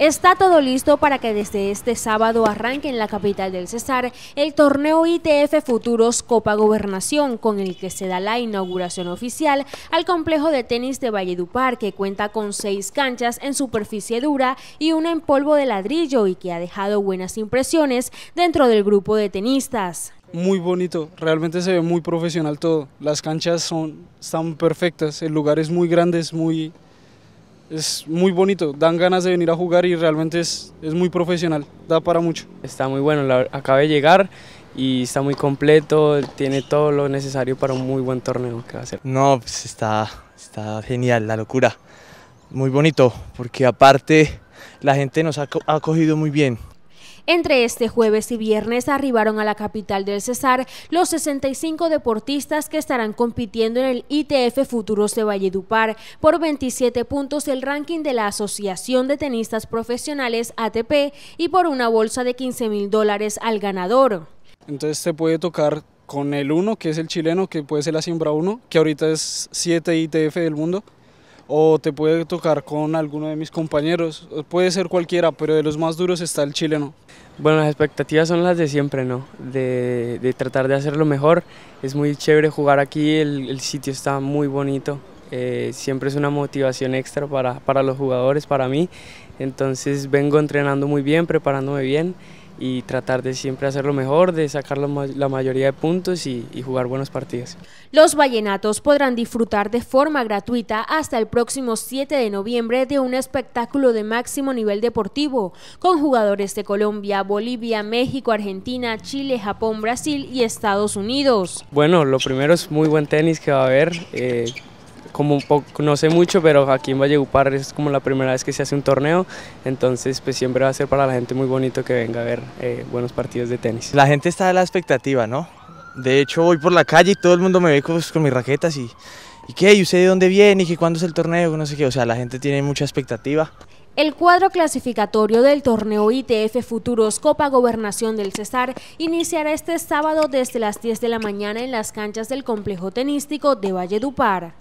Está todo listo para que desde este sábado arranque en la capital del Cesar el torneo ITF Futuros Copa Gobernación, con el que se da la inauguración oficial al complejo de tenis de Valledupar, que cuenta con seis canchas en superficie dura y una en polvo de ladrillo y que ha dejado buenas impresiones dentro del grupo de tenistas. Muy bonito, realmente se ve muy profesional todo. Las canchas son, están perfectas, el lugar es muy grande, es muy es muy bonito, dan ganas de venir a jugar y realmente es, muy profesional, da para mucho. Está muy bueno, acaba de llegar y está muy completo, tiene todo lo necesario para un muy buen torneo que va a ser. No, pues está, está genial, la locura, muy bonito, porque aparte la gente nos ha acogido muy bien. Entre este jueves y viernes arribaron a la capital del Cesar los 65 deportistas que estarán compitiendo en el ITF Futuros de Valledupar por 27 puntos el ranking de la Asociación de Tenistas Profesionales ATP y por una bolsa de 15 mil dólares al ganador. Entonces se puede tocar con el 1, que es el chileno, que puede ser la siembra 1, que ahorita es 7 ITF del mundo, o te puede tocar con alguno de mis compañeros, puede ser cualquiera, pero de los más duros está el chileno. Bueno, las expectativas son las de siempre, ¿no? De, de tratar de hacerlo mejor. Es muy chévere jugar aquí, el, el sitio está muy bonito, eh, siempre es una motivación extra para, para los jugadores, para mí. Entonces vengo entrenando muy bien, preparándome bien y tratar de siempre hacer lo mejor, de sacar la, mayoría de puntos y, jugar buenos partidos. Los vallenatos podrán disfrutar de forma gratuita hasta el próximo 7 de noviembre de un espectáculo de máximo nivel deportivo con jugadores de Colombia, Bolivia, México, Argentina, Chile, Japón, Brasil y Estados Unidos. Bueno, lo primero es muy buen tenis que va a haber. Eh, como un poco, no sé mucho, pero aquí en Valledupar es como la primera vez que se hace un torneo, entonces pues siempre va a ser para la gente muy bonito que venga a ver eh, buenos partidos de tenis. La gente está de la expectativa, ¿no? De hecho voy por la calle y todo el mundo me ve pues, con, mis raquetas y, qué? ¿Y usted de dónde viene? ¿Y cuándo es el torneo? No sé qué, o sea, la gente tiene mucha expectativa. El cuadro clasificatorio del torneo ITF Futuros Copa Gobernación del Cesar iniciará este sábado desde las 10 de la mañana en las canchas del complejo tenístico de Valledupar.